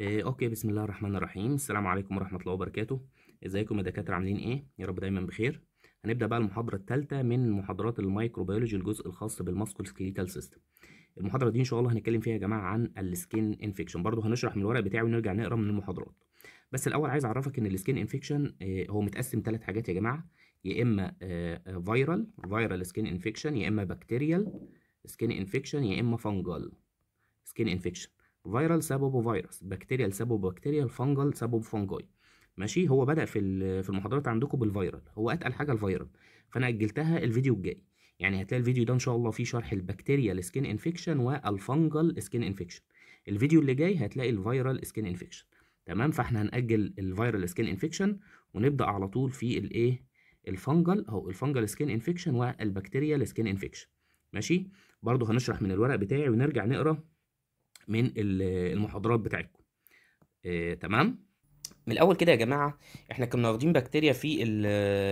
إيه اوكي بسم الله الرحمن الرحيم السلام عليكم ورحمه الله وبركاته ازيكم يا دكاتره عاملين ايه يا رب دايما بخير هنبدا بقى المحاضره الثالثه من محاضرات الميكروبيولوجي الجزء الخاص بالماسكول سكيليتال سيستم المحاضره دي ان شاء الله هنتكلم فيها يا جماعه عن السكين انفكشن برضه هنشرح من الورق بتاعي ونرجع نقرا من المحاضرات بس الاول عايز اعرفك ان السكين انفكشن آه، هو متقسم ثلاث حاجات يا جماعه يا اما فيرال فيرال سكين انفكشن يا اما بكتيريال سكين انفكشن يا اما فانجال سكين انفيكشن فيرال سببه فيروس بكتيريال سببه بكتيريال فانجل سببه فنجاي ماشي هو بدأ في في المحاضرات عندكم بالفيرال هو اتقل حاجه الفيرال فانا اجلتها الفيديو الجاي يعني هتلاقي الفيديو ده ان شاء الله فيه شرح البكتيريال سكين انفكشن والفنجل سكين انفكشن الفيديو اللي جاي هتلاقي الفيرال سكين انفكشن تمام فاحنا هنأجل الفيرال سكين انفكشن ونبدأ على طول في الايه الفنجل او الفنجل سكين انفكشن والبكتيريال سكين انفكشن ماشي برضه هنشرح من الورق بتاعي ونرجع نقرا من المحاضرات بتاعتكم آه، تمام من الاول كده يا جماعه احنا كنا واخدين بكتيريا في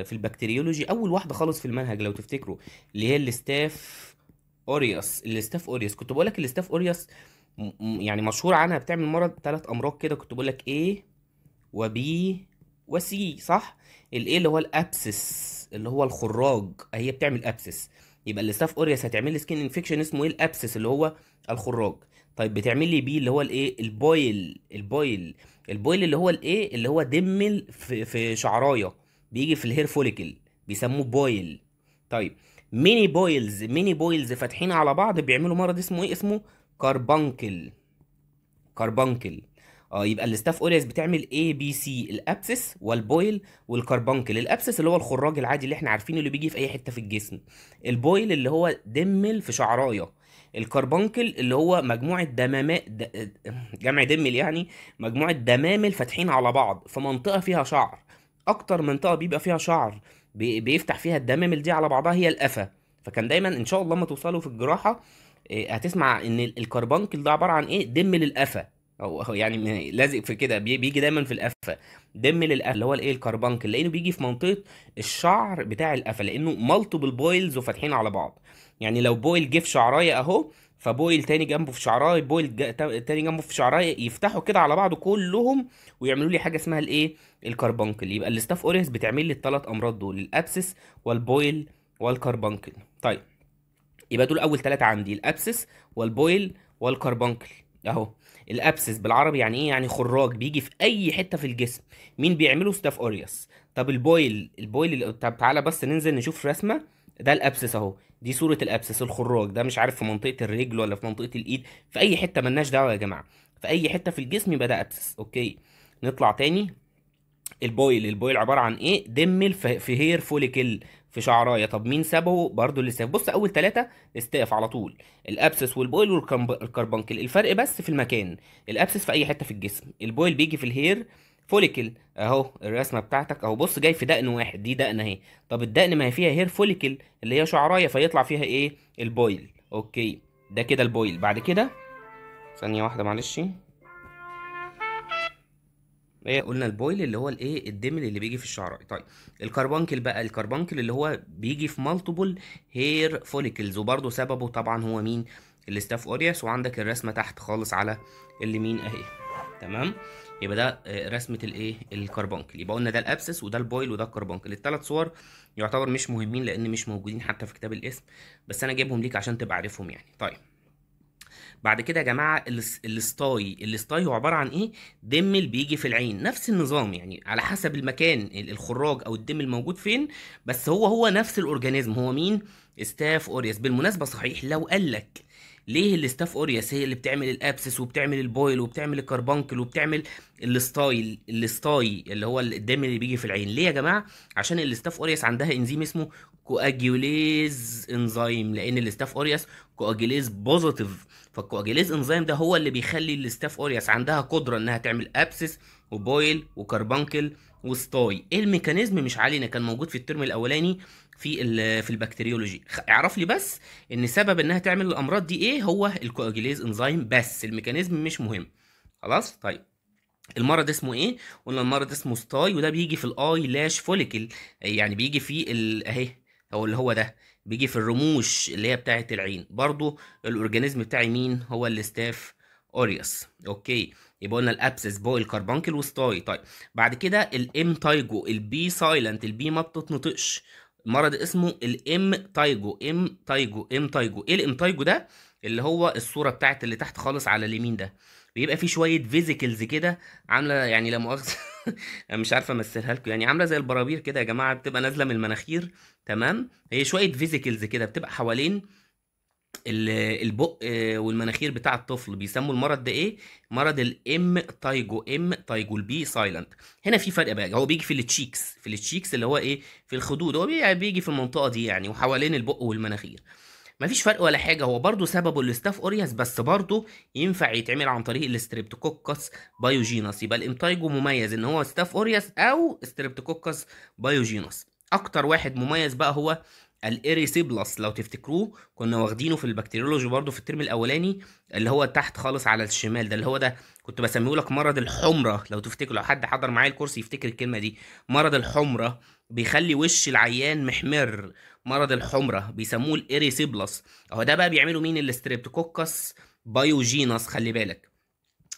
في البكتيريولوجي اول واحده خالص في المنهج لو تفتكروا اللي هي الاستاف اوريوس الاستاف اوريوس كنت بقول لك الاستاف اوريوس يعني مشهور عنها بتعمل مرض ثلاث امراض كده كنت بقول لك ايه وبي وسي صح الايه اللي هو الابسس اللي هو الخراج هي بتعمل ابسس يبقى الاستاف اوريوس هتعمل لي سكين انفكشن اسمه ايه الابسس اللي هو الخراج طيب بتعمل لي بيه اللي هو الايه البويل البويل البويل اللي هو الايه اللي هو دمل في, في شعرايه بيجي في الهير فوليكل بيسموه بويل طيب ميني بويلز ميني بويلز فاتحين على بعض بيعملوا مرض اسمه ايه اسمه كاربانكل كاربانكل اه يبقى الاستاف اوليس بتعمل اي بي سي الابسس والبويل والكاربانكل الابسس اللي هو الخراج العادي اللي احنا عارفينه اللي بيجي في اي حته في الجسم البويل اللي هو دمل في شعرايه الكربونكل اللي هو مجموعه دمامات جمع دمل يعني مجموعه دمامل فاتحين على بعض في منطقه فيها شعر اكتر منطقه بيبقى فيها شعر بيفتح فيها الدمامل دي على بعضها هي القفا فكان دايما ان شاء الله لما توصلوا في الجراحه آه، هتسمع ان الكربانكل ده عباره عن ايه دم للقفا او يعني لازق في كده بيجي دايما في القفه دم للقفه اللي هو الايه الكربنكل لانه بيجي في منطقه الشعر بتاع القفه لانه مالتيبل بويلز وفاتحين على بعض يعني لو بويل جه في شعرايه اهو فبويل تاني جنبه في شعراي بويل تاني جنبه في شعرايه يفتحوا كده على بعض كلهم ويعملوا لي حاجه اسمها الايه الكربنكل يبقى الاستاف اوريس بتعمل لي الثلاث امراض دول الابسس والبويل والكربنكل طيب يبقى دول اول ثلاثه عندي الابسس والبويل والكربنكل اهو الابسس بالعربي يعني ايه يعني خراج بيجي في اي حته في الجسم مين بيعمله ستاف اوريوس طب البويل البويل اللي... طب تعالى بس ننزل نشوف رسمه ده الابسس اهو دي صوره الابسس الخراج ده مش عارف في منطقه الرجل ولا في منطقه الايد في اي حته ملناش دعوه يا جماعه في اي حته في الجسم يبقى ده ابسس اوكي نطلع تاني البويل البويل عباره عن ايه دم في هير فوليكل في شعرايه طب مين سابه برضو الاستاف بص اول ثلاثه استاف على طول الابسس والبويل والكربنكل الفرق بس في المكان الابسس في اي حته في الجسم البويل بيجي في الهير فوليكل اهو الرسمه بتاعتك اهو بص جاي في دقن واحد دي دقن اهي طب الدقن ما هي فيها هير فوليكل اللي هي شعرايه فيطلع فيها ايه البويل اوكي ده كده البويل بعد كده ثانيه واحده معلش ايه قلنا البويل اللي هو الايه الدمل اللي بيجي في الشعر طيب الكربانكل بقى الكربانكل اللي هو بيجي في مالتيبل هير فوليكلز وبرده سببه طبعا هو مين الاستاف اورياس وعندك الرسمه تحت خالص على اليمين اهي تمام يبقى ده آه، رسمه الايه الكربانكل يبقى قلنا ده الابسس وده البويل وده الكربانكل الثلاث صور يعتبر مش مهمين لان مش موجودين حتى في كتاب الاسم بس انا جايبهم ليك عشان تبقى عارفهم يعني طيب بعد كده يا جماعه الستاي الستاي هو عباره عن ايه دم اللي بيجي في العين نفس النظام يعني على حسب المكان الخراج او الدم الموجود فين بس هو هو نفس الاورجانيزم هو مين ستاف اوريس بالمناسبه صحيح لو قال لك ليه الاستاف اورياس هي اللي بتعمل الابسس وبتعمل البويل وبتعمل الكربانكل وبتعمل الاستاي الاستاي اللي هو الدم اللي بيجي في العين ليه يا جماعه عشان الاستاف اورياس عندها انزيم اسمه كواجيوليز انزيم لان الاستاف اورياس كواجيوليز بوزيتيف فالكواجيوليز انزيم ده هو اللي بيخلي الاستاف اورياس عندها قدره انها تعمل ابسس وبويل وكربانكل وسطاي ايه الميكانيزم مش علينا كان موجود في الترم الاولاني في في البكتيريولوجي اعرف لي بس ان سبب انها تعمل الامراض دي ايه هو الكواجيليز انزيم بس الميكانيزم مش مهم خلاص طيب المرض اسمه ايه قلنا المرض اسمه ستاي وده بيجي في الاي لاش فوليكل يعني بيجي في اهي او اللي هو ده بيجي في الرموش اللي هي بتاعه العين برضو الاورجانيزم بتاعي مين هو الاستاف اوريوس اوكي يبقى قلنا الابسس بوق الكربانك وسطاي طيب بعد كده الام تايجو البي سايلنت البي ما بتتنطقش مرض اسمه الام تايجو ام تايجو ام تايجو ايه الام تايجو ده اللي هو الصوره بتاعت اللي تحت خالص على اليمين ده بيبقى فيه شويه فيزيكلز كده عامله يعني لا مؤاخذه انا مش عارفه امثلها لكم يعني عامله زي البرابير كده يا جماعه بتبقى نازله من المناخير تمام هي شويه فيزيكلز كده بتبقى حوالين البق والمناخير بتاع الطفل بيسموا المرض ده ايه مرض الام تايجو ام تايجو البي سايلنت هنا في فرق بقى هو بيجي في التشيكس في التشيكس اللي هو ايه في الخدود هو يعني بيجي في المنطقه دي يعني وحوالين البق والمناخير مفيش فرق ولا حاجه هو برضه سببه الاستاف اورياس بس برضه ينفع يتعمل عن طريق الاستريبتوكوكس بايوجينوس يبقى الامتايجو مميز ان هو استاف اورياس او استريبتوكوكس بايوجينوس اكتر واحد مميز بقى هو بلس لو تفتكروه كنا واخدينه في البكتيريولوجي برضو في الترم الاولاني اللي هو تحت خالص على الشمال ده اللي هو ده كنت بسميه لك مرض الحمره لو تفتكر لو حد حضر معايا الكورس يفتكر الكلمه دي مرض الحمره بيخلي وش العيان محمر مرض الحمره بيسموه بلس اهو ده بقى بيعملوا مين الاستريبتوكوكس بايوجينوس خلي بالك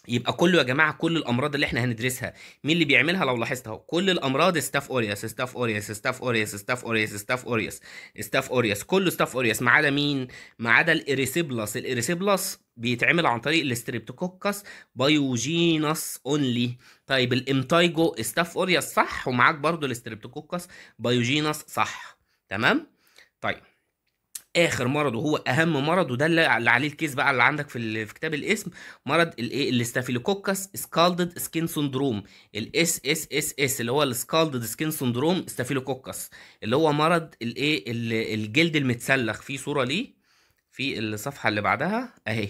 يبقى كله يا جماعه كل الامراض اللي احنا هندرسها مين اللي بيعملها لو لاحظت اهو كل الامراض ستاف اوريوس ستاف اوريوس ستاف اوريوس ستاف اوريوس ستاف اوريوس ستاف اوريوس كله ستاف اوريوس ما عدا مين ما عدا الاريسيبلس الاريسيبلس بيتعمل عن طريق الاستريبتوكوكس بايوجينس اونلي طيب الامتايجو ستاف اوريوس صح ومعاك برضو الاستريبتوكوكس بايوجينس صح تمام طيب اخر مرض وهو اهم مرض وده اللي عليه الكيس بقى اللي عندك في, في كتاب الاسم مرض الايه الاستافيلوكوكس سكالدد سكين سندروم الاس اس اس اس اللي هو السكالدد سكين سندروم استافيلوكوكس اللي هو مرض الايه الجلد المتسلخ في صوره ليه في الصفحه اللي بعدها اهي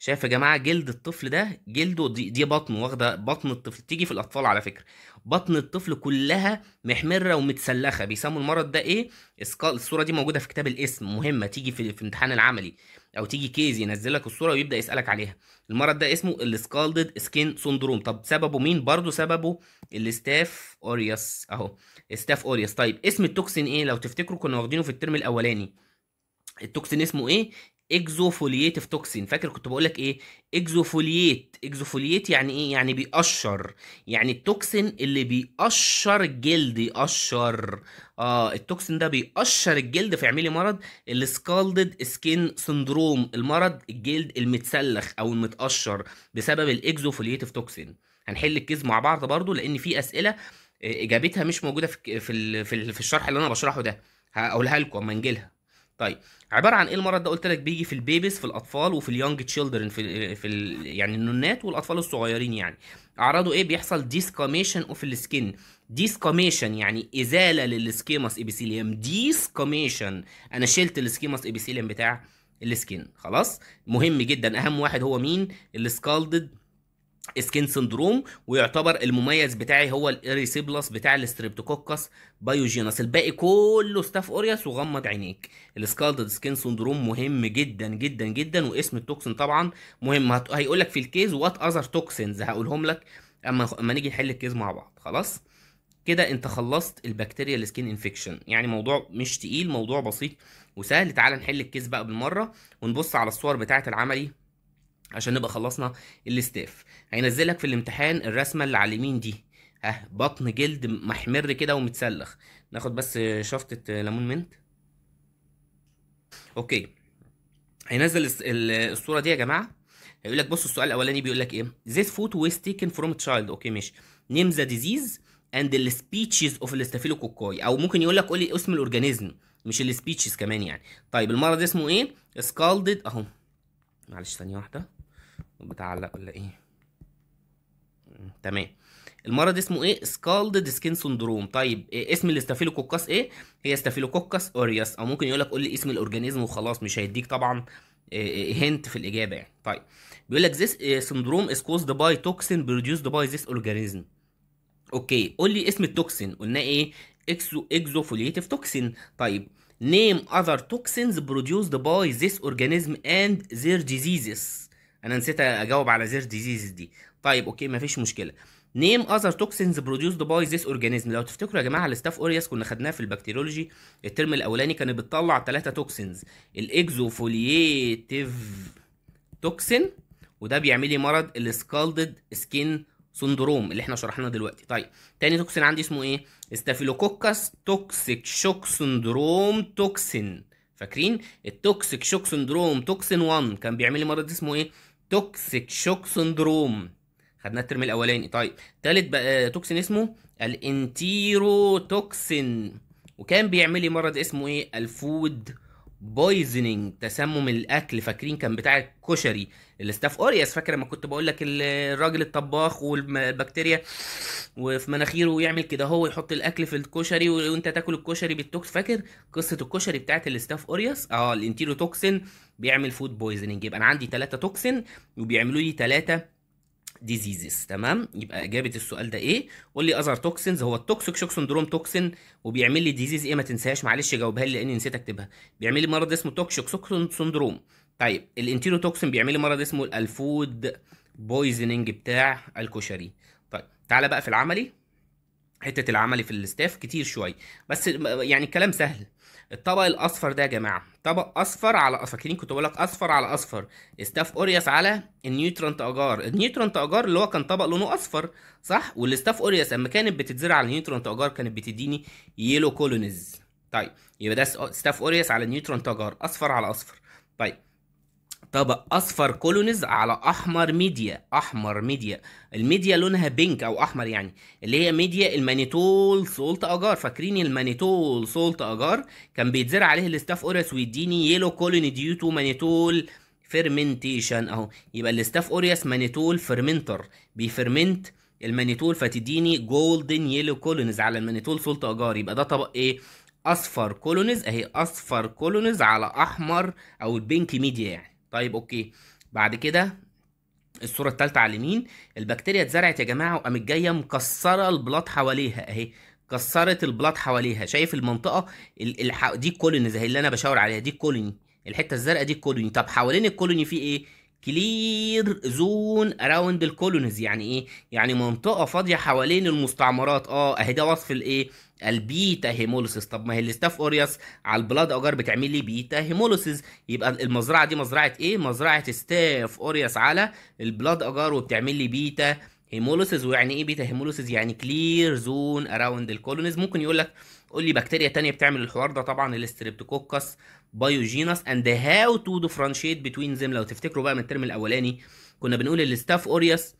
شايف يا جماعه جلد الطفل ده جلده دي, دي بطنه واخده بطن الطفل تيجي في الاطفال على فكره بطن الطفل كلها محمره ومتسلخه بيسموا المرض ده ايه الصوره دي موجوده في كتاب الاسم مهمه تيجي في, في الامتحان العملي او تيجي كيز ينزل لك الصوره ويبدا يسالك عليها المرض ده اسمه السكالدد سكين سندروم طب سببه مين برضه سببه الاستاف اوريوس اهو استاف اوريوس طيب اسم التوكسين ايه لو تفتكروا كنا واخدينه في الترم الاولاني التوكسين اسمه ايه اكزوفولييتف توكسين فاكر كنت بقول لك ايه اكزوفولييت اكزوفولييت يعني ايه يعني بيقشر يعني التوكسين اللي بيقشر الجلد يقشر اه التوكسين ده بيقشر الجلد فيعمل لي مرض السكالدد سكين سندروم المرض الجلد المتسلخ او المتقشر بسبب الاكزوفولييتف توكسين هنحل الكيس مع بعض برضو لان في اسئله آه، اجابتها مش موجوده في في في الشرح اللي انا بشرحه ده هقولها لكم اما نجيلها طيب عباره عن ايه المرض ده قلت لك بيجي في البيبيز في الاطفال وفي اليونج تشيلدرن في في يعني النونات والاطفال الصغيرين يعني اعراضه ايه بيحصل ديسكاميشن اوف السكن ديسكاميشن يعني ازاله للسكيماس ابيثيليوم ديسكاميشن انا شلت السكيماس ابيثيليوم بتاع السكن خلاص مهم جدا اهم واحد هو مين السكالدد سكين سندروم ويعتبر المميز بتاعي هو الاريسيبلس بتاع الاستريبتوكوكس بايوجينس الباقي كله ستاف اوريس وغمض عينيك السكالدد سكين سندروم مهم جدا جدا جدا واسم التوكسن طبعا مهم هيقول لك في الكيز وات اذر توكسنز هقولهم لك اما اما نيجي نحل الكيز مع بعض خلاص كده انت خلصت البكتيريا سكين انفكشن يعني موضوع مش تقيل موضوع بسيط وسهل تعال نحل الكيس بقى بالمره ونبص على الصور بتاعه العملي عشان نبقى خلصنا الاستاف هينزلك في الامتحان الرسمه اللي على اليمين دي ها بطن جلد محمر كده ومتسلخ ناخد بس شفطه ليمون منت اوكي هينزل الصوره دي يا جماعه هيقول لك بص السؤال الاولاني بيقول لك ايه this فوت was taken from a child اوكي ماشي name the disease and the species of الاستافيلوكوكاي او ممكن يقول لك قول لي اسم الاورجانيزم مش السبيتشز كمان يعني طيب المرض اسمه ايه سكالدد اهو معلش ثانيه واحده بتعلق ولا ايه تمام المرض اسمه ايه سكالد سكين سندروم طيب إيه اسم الاستافيلوكوكس ايه هي استافيلوكوكس اورياس او ممكن يقول لك قول لي اسم الاورجانيزم وخلاص مش هيديك طبعا هنت آه، آه، في الاجابه يعني طيب بيقول لك this آه، syndrome is caused by toxin produced by this organism اوكي قول لي اسم التوكسين قلنا ايه اكسو اكزوفوليتيف توكسين طيب name other toxins produced by this organism and their diseases انا نسيت اجاوب على زير ديزيز دي طيب اوكي مفيش مشكله نيم اذر توكسينز بروديوسد باي ذيس اورجانيزم لو تفتكروا يا جماعه الاستاف اورياس كنا خدناه في البكتيريولوجي الترم الاولاني كانت بتطلع ثلاثه توكسينز الاكزوفولييتيف توكسين وده بيعمل لي مرض السكالدد سكين سندروم اللي احنا شرحناه دلوقتي طيب تاني توكسين عندي اسمه ايه استافيلوكوكس توكسيك شوك سندروم توكسين فاكرين التوكسيك شوك سندروم توكسين 1 كان بيعمل لي مرض اسمه ايه توكسيك شوك سندروم خدناه الترم الاولاني طيب تالت بقى توكسين آه، اسمه الانتيرو توكسين وكان بيعمل لي مرض اسمه ايه الفود بويزنينج تسمم الاكل فاكرين كان بتاع الكشري الاستاف اورياس فاكر لما كنت بقول لك الراجل الطباخ والبكتيريا وفي مناخيره ويعمل كده هو يحط الاكل في الكشري وانت تاكل الكشري بالتوكس فاكر قصه الكشري بتاعت الاستاف اوريوس اه الانتيرو توكسين بيعمل فود بويزننج يبقى انا عندي ثلاثة توكسين وبيعملوا لي ثلاثة ديزيزز تمام يبقى اجابه السؤال ده ايه قول لي اذر توكسينز هو التوكسيك شوك سندروم توكسين وبيعمل لي ديزيز ايه ما تنساهاش معلش جاوبها لي لاني نسيت اكتبها بيعمل لي مرض اسمه توكسيك شوك سندروم طيب الانتيرو توكسين بيعمل لي مرض اسمه الفود بويزننج بتاع الكشري تعالى بقى في العملي حته العملي في الاستاف كتير شويه بس يعني الكلام سهل الطبق الاصفر ده يا جماعه طبق اصفر على فاكرين كنت بقول لك اصفر على اصفر استاف اورياس على النيوترنت اجار النيوترنت اجار اللي هو كان طبق لونه اصفر صح والاستاف اورياس اما كانت بتتزرع على النيوترنت اجار كانت بتديني يلو كولونيز طيب يبقى ده استاف اورياس على النيوترنت اجار اصفر على اصفر طيب طبق اصفر كولونيز على احمر ميديا احمر ميديا الميديا لونها بينك او احمر يعني اللي هي ميديا المانيتول سولت اجار فاكرين المانيتول سولت اجار كان بيتزرع عليه الاستاف اوريس ويديني يلو كولوني ديو تو مانيتول فيرمنتيشن اهو يبقى الاستاف اوريس مانيتول فيرمنتر بيفرمنت المانيتول فتديني جولدن يلو كولونيز على المانيتول سولت اجار يبقى ده طبق ايه اصفر كولونيز اهي اصفر كولونيز على احمر او البينك ميديا يعني طيب اوكي بعد كده الصوره الثالثه على اليمين البكتيريا اتزرعت يا جماعه وقامت جايه مكسره البلاط حواليها اهي كسرت البلاط حواليها شايف المنطقه دي الكولونيز اهي اللي انا بشاور عليها دي الكولوني الحته الزرقاء دي الكولوني طب حوالين الكولوني في ايه كلير زون اراوند الكولونيز يعني ايه يعني منطقه فاضيه حوالين المستعمرات اه اهي ده وصف الايه البيتا هيمولوسيس طب ما هي الاستاف اورياس على البلاد اجار بتعمل لي بيتا هيمولوسيس يبقى المزرعه دي مزرعه ايه مزرعه ستاف اورياس على البلاد اجار وبتعمل لي بيتا هيمولوسيس ويعني ايه بيتا هيمولوسيس يعني كلير زون اراوند الكولونيز ممكن يقول لك قول لي بكتيريا تانية بتعمل الحوار ده طبعا الاستريبتوكوكس بايوجينس اند هاو تو ديفرنشيت بتوين زيم لو تفتكروا بقى من الترم الاولاني كنا بنقول الستاف اوريوس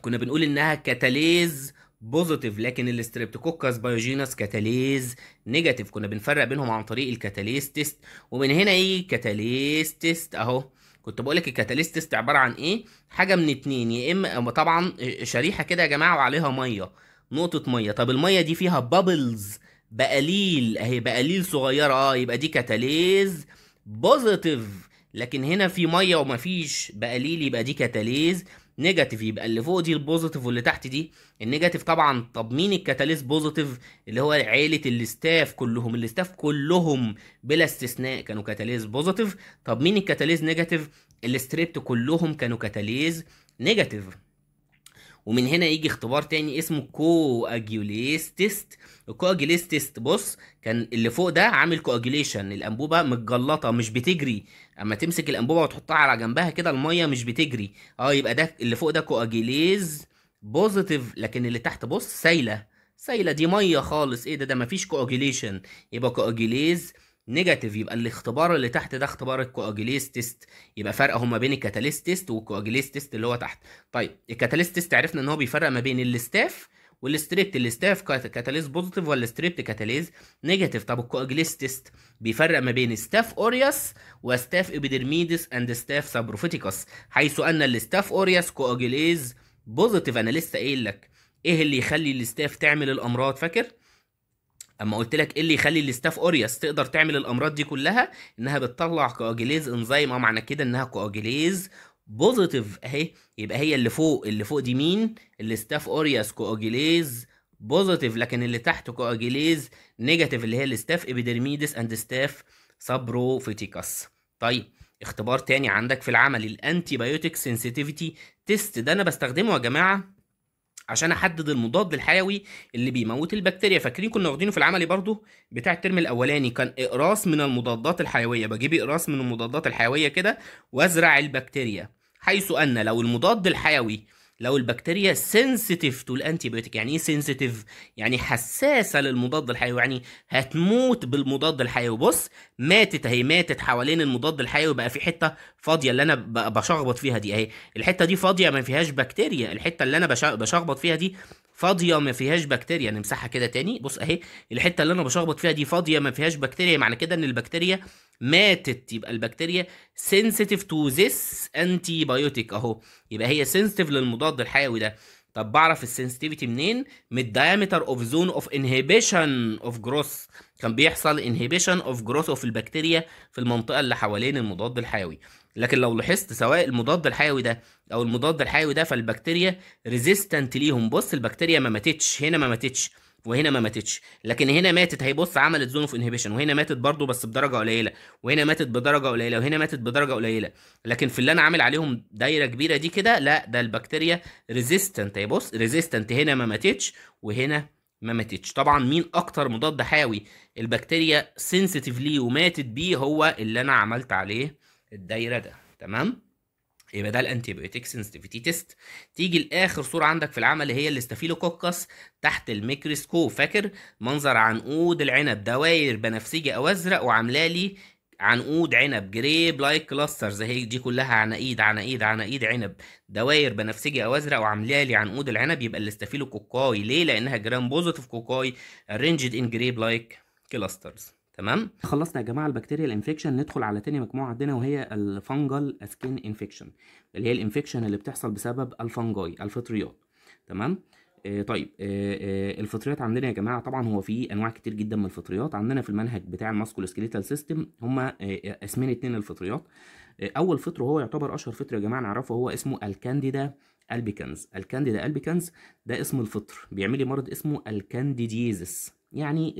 كنا بنقول انها كاتاليز بوزيتيف لكن الاستريبتوكوكس بايوجينس كاتاليز نيجاتيف كنا بنفرق بينهم عن طريق الكاتاليز تيست ومن هنا ايه كاتاليز تيست اهو كنت بقول لك الكاتاليز تيست عباره عن ايه حاجه من اتنين يا اما طبعا شريحه كده يا جماعه وعليها ميه نقطه ميه طب الميه دي فيها بابلز بقليل اهي بقليل صغيره اه يبقى دي كاتاليز بوزيتيف لكن هنا في ميه ومفيش بقليل يبقى دي كاتاليز نيجاتيف يبقى اللي فوق دي البوزيتيف واللي تحت دي النيجاتيف طبعا طب مين الكاتاليز بوزيتيف اللي هو عيله الاستاف كلهم الاستاف كلهم بلا استثناء كانوا كاتاليز بوزيتيف طب مين الكاتاليز نيجاتيف الستريبت كلهم كانوا كاتاليز نيجاتيف ومن هنا يجي اختبار تاني اسمه كواجيوليس تيست الكواجيوليس تيست بص كان اللي فوق ده عامل كواجيوليشن الانبوبه متجلطه مش بتجري اما تمسك الانبوبه وتحطها على جنبها كده الميه مش بتجري اه يبقى ده اللي فوق ده كواجيليز بوزيتيف لكن اللي تحت بص سايله سايله دي ميه خالص ايه ده ده مفيش كواجيوليشن يبقى كواجيليز نيجاتيف يبقى الاختبار اللي تحت ده اختبار الكواجليس تيست يبقى فرق هما بين الكاتاليست تيست والكواجليس تيست اللي هو تحت طيب الكاتاليست تيست عرفنا ان هو بيفرق ما بين الاستاف والستريبت الاستاف كاتاليز بوزيتيف ولا ستريبت كاتاليز نيجاتيف طب الكواجليس تيست بيفرق ما بين ستاف اورياس وستاف ابيدرميدس اند ستاف سابروفيتيكوس حيث ان الاستاف اورياس كواجليز بوزيتيف انا لسه قايل لك ايه اللي يخلي الاستاف تعمل الامراض فاكر اما قلت لك ايه اللي يخلي الاستاف اورياس تقدر تعمل الامراض دي كلها انها بتطلع كواجيليز انزيم اه معنى كده انها كواجيليز بوزيتيف اهي يبقى هي اللي فوق اللي فوق دي مين الاستاف اورياس كواجيليز بوزيتيف لكن اللي تحت كواجيليز نيجاتيف اللي هي الاستاف ابيدرميدس اند ستاف سابروفيتيكاس طيب اختبار تاني عندك في العمل الانتي بايوتيك سنسيتيفيتي تيست ده انا بستخدمه يا جماعه عشان احدد المضاد الحيوي اللي بيموت البكتيريا فاكرين كنا واخدينه في العملي برضو بتاع الترم الاولاني كان اقراص من المضادات الحيويه بجيب اقراص من المضادات الحيويه كده وازرع البكتيريا حيث ان لو المضاد الحيوي لو البكتيريا سنسيتيف تو الانتيبيوتيك يعني ايه سنسيتيف يعني حساسه للمضاد الحيوي يعني هتموت بالمضاد الحيوي بص ماتت اهي ماتت حوالين المضاد الحيوي بقى في حته فاضيه اللي انا بشخبط فيها دي اهي الحته دي فاضيه ما فيهاش بكتيريا الحته اللي انا بشخبط فيها دي فاضيه ما فيهاش بكتيريا نمسحها كده تاني بص اهي الحته اللي انا بشخبط فيها دي فاضيه ما فيهاش بكتيريا معنى كده ان البكتيريا ماتت يبقى البكتيريا سنسيتيف تو ذس انتي بايوتيك اهو يبقى هي سنسيتيف للمضاد الحيوي ده طب بعرف السنسيتيفيتي منين من الدايمتر اوف زون اوف انهبيشن اوف جروث كان بيحصل انهبيشن اوف جروث اوف البكتيريا في المنطقه اللي حوالين المضاد الحيوي لكن لو لاحظت سواء المضاد الحيوي ده او المضاد الحيوي ده فالبكتيريا ريزيستنت ليهم بص البكتيريا ما ماتتش هنا ما ماتتش وهنا ما ماتتش لكن هنا ماتت هي بص عملت زون اوف انهبيشن وهنا ماتت برضو بس بدرجه قليله وهنا ماتت بدرجه قليله وهنا ماتت بدرجه قليله لكن في اللي انا عامل عليهم دايره كبيره دي كده لا ده البكتيريا ريزيستنت هي بص ريزيستنت هنا ما ماتتش وهنا ما ماتتش طبعا مين اكتر مضاد حيوي البكتيريا سنسيتيف ليه وماتت بيه هو اللي انا عملت عليه الدايره ده تمام يبقى ده الانتيبيوتيك سنسيتيفيتي تيست تيجي لاخر صوره عندك في العمل هي الاستافيلوكوكس تحت الميكروسكوب فاكر منظر عنقود العنب دواير بنفسجي او ازرق وعامله لي عنقود عنب جريب لايك كلاسترز اهي دي كلها عناقيد عناقيد عناقيد عنب دواير بنفسجي او ازرق وعامله لي عنقود العنب يبقى الاستافيلوكوكاي ليه لانها جرام بوزيتيف كوكاي ارينجد ان جريب لايك كلاسترز تمام خلصنا يا جماعه البكتيريا الانفكشن ندخل على تاني مجموعه عندنا وهي الفنجال اسكين انفكشن اللي هي الانفكشن اللي بتحصل بسبب الفنجاي الفطريات تمام آه طيب آه آه الفطريات عندنا يا جماعه طبعا هو في انواع كتير جدا من الفطريات عندنا في المنهج بتاع الماسكول سكيليتال سيستم هما آه، آه، اسمين اتنين الفطريات آه، اول فطر هو يعتبر اشهر فطر يا جماعه نعرفه هو اسمه الكانديدا البيكنز الكانديدا البيكنز ده اسم الفطر بيعمل لي مرض اسمه الكانديديزس يعني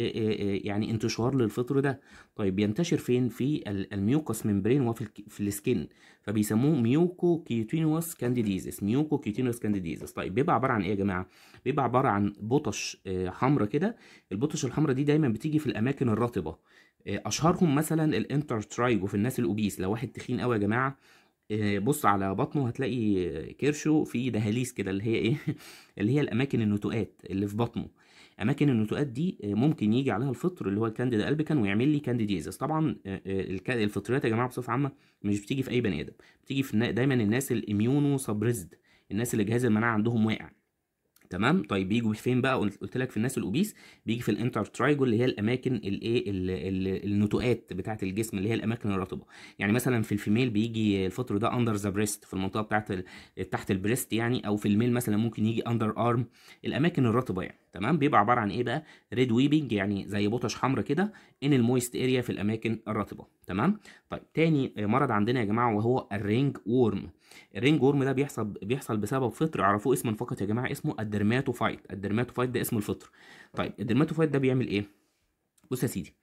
يعني انتشار للفطر ده طيب بينتشر فين في الميوكوس ممبرين وفي في السكن فبيسموه ميوكو كيوتينوس كانديديزس ميوكو كيوتينوس كانديديزس طيب بيبقى عباره عن ايه يا جماعه بيبقى عباره عن بطش حمراء كده البطش الحمراء دي دايما بتيجي في الاماكن الرطبه اشهرهم مثلا الانتر ترايجو في الناس الاوبيس لو واحد تخين قوي يا جماعه بص على بطنه هتلاقي كرشه في دهاليز كده اللي هي ايه اللي هي الاماكن النتوءات اللي في بطنه اماكن النتوءات دي آه، ممكن يجي عليها الفطر اللي هو الكانديدا البيكان ويعمل لي كانديديزس طبعا آه، آه، الفطريات يا جماعه بصفه عامه مش بتيجي في اي بني ادم بتيجي في دايما الناس الاميونو سبريزد الناس اللي جهاز المناعه عندهم واقع تمام طيب بيجوا فين بقى قلت لك في الناس الاوبيس بيجي في الانتر ترايجول اللي هي الاماكن الايه النتوءات بتاعه الجسم اللي هي الاماكن الرطبه يعني مثلا في الفيميل بيجي الفطر ده اندر ذا بريست في المنطقه بتاعه تحت البريست يعني او في الميل مثلا ممكن يجي اندر ارم الاماكن الرطبه يعني تمام بيبقى عباره عن ايه بقى ريد ويبنج يعني زي بطش حمراء كده ان المويست اريا في الاماكن الرطبه تمام طيب تاني آه، مرض عندنا يا جماعه وهو الرينج وورم الرينج وورم ده بيحصل بيحصل بسبب فطر اعرفوه اسما فقط يا جماعه اسمه الدرماتوفايت الدرماتوفايت ده اسم الفطر طيب, طيب. الدرماتوفايت ده بيعمل ايه بص يا سيدي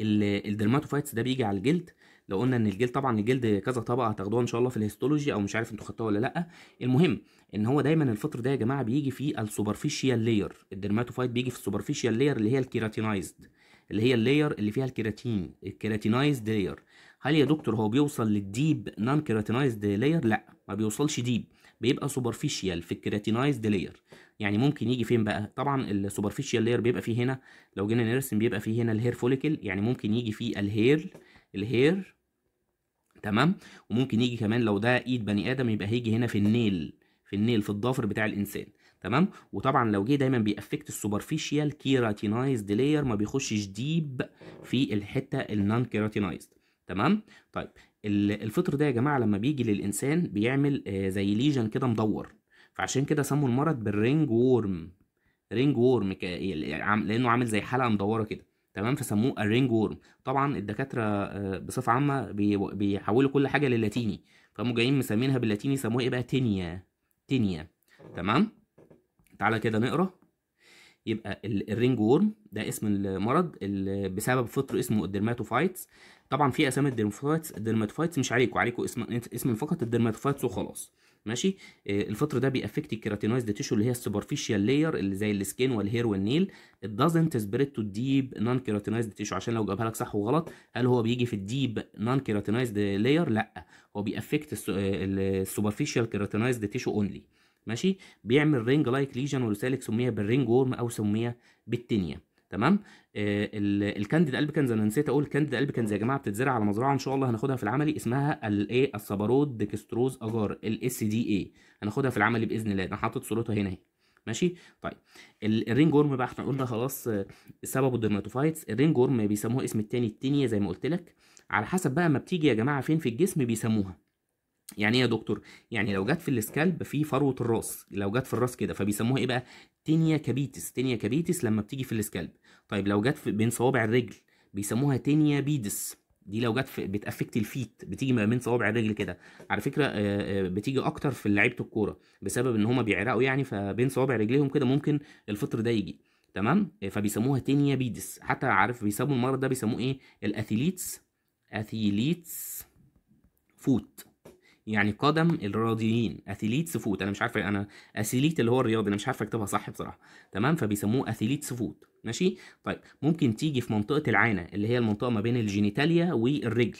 الدرماتوفايتس ده بيجي على الجلد لو قلنا ان الجلد طبعا الجلد كذا طبقه هتاخدوها ان شاء الله في الهيستولوجي او مش عارف انتوا خدتوها ولا لا المهم ان هو دايما الفطر ده يا جماعه بيجي في السوبرفيشال لاير الدرماتوفايت بيجي في السوبرفيشال لاير اللي هي الكيراتينايزد اللي هي اللاير اللي فيها الكيراتين الكيراتينايزد لاير هل يا دكتور هو بيوصل للديب نون كيراتينايزد لاير لا ما بيوصلش ديب بيبقى سوبرفيشال في الكيراتينايزد لاير يعني ممكن يجي فين بقى طبعا السوبرفيشال لاير بيبقى فيه هنا لو جينا نرسم بيبقى فيه هنا الهير فوليكل يعني ممكن يجي فيه الهير الهير تمام وممكن يجي كمان لو ده ايد بني ادم يبقى هيجي هنا في النيل في النيل في الضافر بتاع الانسان تمام وطبعا لو جه دايما بيأفكت السوبرفيشيال كيراتينايزد لاير ما بيخشش ديب في الحته النون كيراتينايزد تمام طيب الفطر ده يا جماعه لما بيجي للانسان بيعمل آه، زي ليجن كده مدور فعشان كده سموا المرض بالرينج وورم رينج وورم لانه عامل زي حلقه مدوره كده تمام فسموه الرينج وورم طبعا الدكاتره آه، بصفه عامه بيحولوا كل حاجه للاتيني فهم جايين مسمينها باللاتيني سموها ايه بقى تينيا تينيا تمام تعالى كده نقرا يبقى الرينج وورم ده اسم المرض اللي بسبب فطر اسمه الدرماتوفايتس طبعا في اسامي الدرماتوفايتس الدرماتوفايتس مش عليكم عليكم اسم اسم فقط الدرماتوفايتس وخلاص ماشي آه، الفطر ده بيأفكت الكيراتينويزد تيشو اللي هي السوبرفيشال لاير اللي زي السكين والهير والنيل it doesn't spread to deep non keratinized تيشو عشان لو جابها لك صح وغلط هل هو بيجي في الديب نون keratinized لاير لا هو بيأفكت السوبرفيشال كيراتينويزد تيشو اونلي ماشي بيعمل رينج لايك ليجن ولذلك سميه بالرينج وورم او سميه بالتنيا تمام آه الكانديدا قلب كنز انا نسيت اقول الكانديدا قلب يا جماعه بتتزرع على مزرعه ان شاء الله هناخدها في العملي اسمها الايه الصبرود ديكستروز اجار الاس دي اي هناخدها في العملي باذن الله انا حاطط صورتها هنا اهي ماشي طيب الرينج وورم بقى احنا قلنا خلاص آه، سببه الدرماتوفايتس الرينج وورم بيسموه اسم التاني التينيا زي ما قلت لك على حسب بقى ما بتيجي يا جماعه فين في الجسم بيسموها يعني ايه يا دكتور يعني لو جت في السكالب في فروه الراس لو جت في الراس كده فبيسموها ايه بقى تينيا كابيتس تينيا كابيتس لما بتيجي في السكالب طيب لو جت بين صوابع الرجل بيسموها تينيا بيدس دي لو جت بتافكت الفيت بتيجي ما بين صوابع الرجل كده على فكره آه، آه، بتيجي اكتر في لعيبه الكوره بسبب ان هما بيعرقوا يعني فبين صوابع رجليهم كده ممكن الفطر ده يجي تمام آه، فبيسموها تينيا بيدس حتى عارف بيسموا المرض ده بيسموه ايه الاثيليتس اثيليتس فوت يعني قدم الرياضيين اثليت سفوت انا مش عارف انا اثليت اللي هو الرياضي انا مش عارف اكتبها صح بصراحه تمام فبيسموه اثليت سفوت ماشي طيب ممكن تيجي في منطقه العانه اللي هي المنطقه ما بين الجينيتاليا والرجل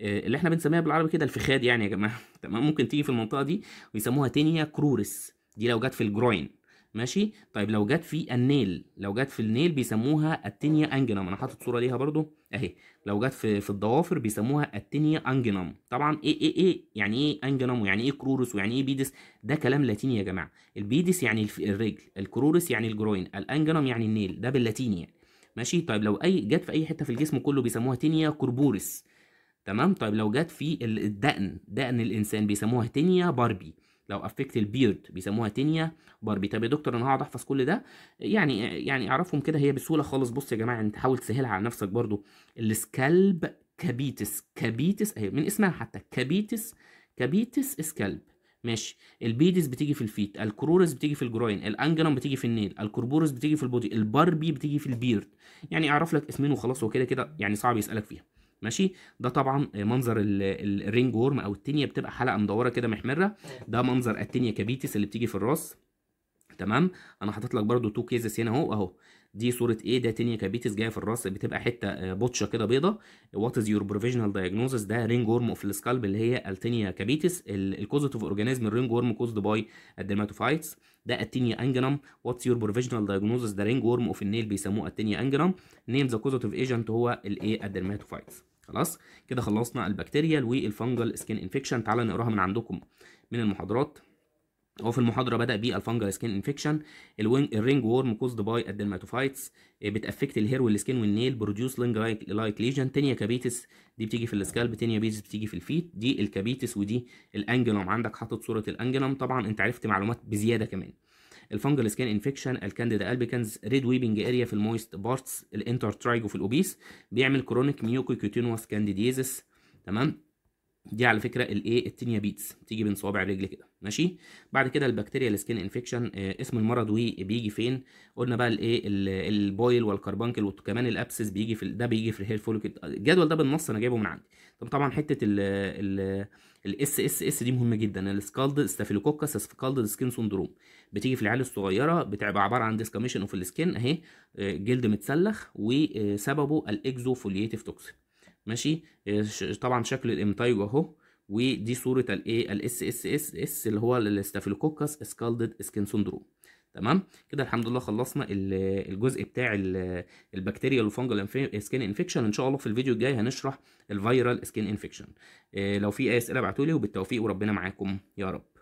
آه، اللي احنا بنسميها بالعربي كده الفخاد يعني يا جماعه تمام ممكن تيجي في المنطقه دي ويسموها تينيا كرورس دي لو جت في الجروين ماشي طيب لو جت في النيل لو جت في النيل بيسموها التينيا انجنم انا حاطط صوره ليها برضو اهي لو جت في في الضوافر بيسموها التينيا انجنم طبعا ايه ايه ايه يعني ايه انجنم ويعني ايه كرورس ويعني ايه بيدس ده كلام لاتيني يا جماعه البيدس يعني الرجل الكرورس يعني الجروين الانجنم يعني النيل ده باللاتيني يعني ماشي طيب لو اي جت في اي حته في الجسم كله بيسموها تينيا كربورس تمام طيب لو جت في الدقن دقن الانسان بيسموها تينيا باربي لو افكت البيرد بيسموها تينيا باربي طب يا دكتور انا هقعد احفظ كل ده يعني يعني اعرفهم كده هي بسهوله خالص بص يا جماعه انت حاول تسهلها على نفسك برضو السكالب كابيتس كابيتس اهي أيوة، من اسمها حتى كابيتس كابيتس سكالب ماشي البيدس بتيجي في الفيت الكرورس بتيجي في الجروين الانجلوم بتيجي في النيل الكربورس بتيجي في البودي الباربي بتيجي في البيرد يعني اعرف لك اسمين وخلاص هو كده كده يعني صعب يسالك فيها ماشي ده طبعا منظر الرينج وورم او التينيا بتبقى حلقه مدوره كده محمره اه. ده منظر التينيا كابيتس اللي بتيجي في الراس تمام انا حاطط لك برده تو كيزز هنا اهو اهو دي صوره ايه ده تينيا كابيتس جايه في الراس بتبقى حته آه، بوتشه كده بيضه وات از يور بروفيشنال دايجنوزس ده رينج وورم اوف السكالب اللي هي التينيا كابيتس الكوزيتيف اورجانيزم الرينج وورم كوزد باي الديرماتوفايتس ده التينيا انجنم واتس يور بروفيشنال دايجنوزس ده رينج وورم اوف النيل بيسموه التينيا انجنم نيم ذا كوزيتيف ايجنت هو الايه الديرماتوفايتس خلاص كده خلصنا البكتيريال والفنجل سكين انفكشن تعالى نقراها من عندكم من المحاضرات هو في المحاضره بدا بالفنجل سكين انفكشن الرينج وورم كوزد باي الدرماتوفايتس بتافكت الهير والسكين والنيل بروديوس لينج لايك ليجن تينيا كابيتس دي بتيجي في السكالب تينيا بيز بتيجي في الفيت دي الكابيتس ودي الانجلوم عندك حاطط صوره الانجلوم طبعا انت عرفت معلومات بزياده كمان الفانجل سكان انفكشن الكانديدا البيكنز ريد ويبنج اريا في المويست بارتس الانتر ترايجو في الاوبيس بيعمل كرونيك كوتينوس كانديديزس تمام دي على فكره الايه التينيا بيتس تيجي بين صوابع الرجل كده ماشي بعد كده البكتيريا السكين انفكشن آه اسم المرض بيجي فين قلنا بقى الايه البويل والكربانكل وكمان الابسس بيجي في ده بيجي في الهير فوليك الجدول ده بالنص انا جايبه من عندي طب طبعا حته ال ال الاس اس اس دي مهمه جدا السكالد ستافيلوكوكس سكالد سكين سندروم بتيجي في العيال الصغيره بتبقى عباره عن ديسكاميشن اوف السكين اهي آه، جلد متسلخ وسببه الاكزوفولييتيف توكسين ماشي آه، طبعا شكل الامتايج اهو ودي صوره الايه الاس اس اس اس اللي هو الاستافيلوكوكس سكالد سكين سندروم تمام كده الحمد لله خلصنا الجزء بتاع البكتيريا والفنجل سكين انفكشن ان شاء الله في الفيديو الجاي هنشرح الفيرال سكين انفكشن آه، لو في اي اسئله ابعتوا لي وبالتوفيق وربنا معاكم يا رب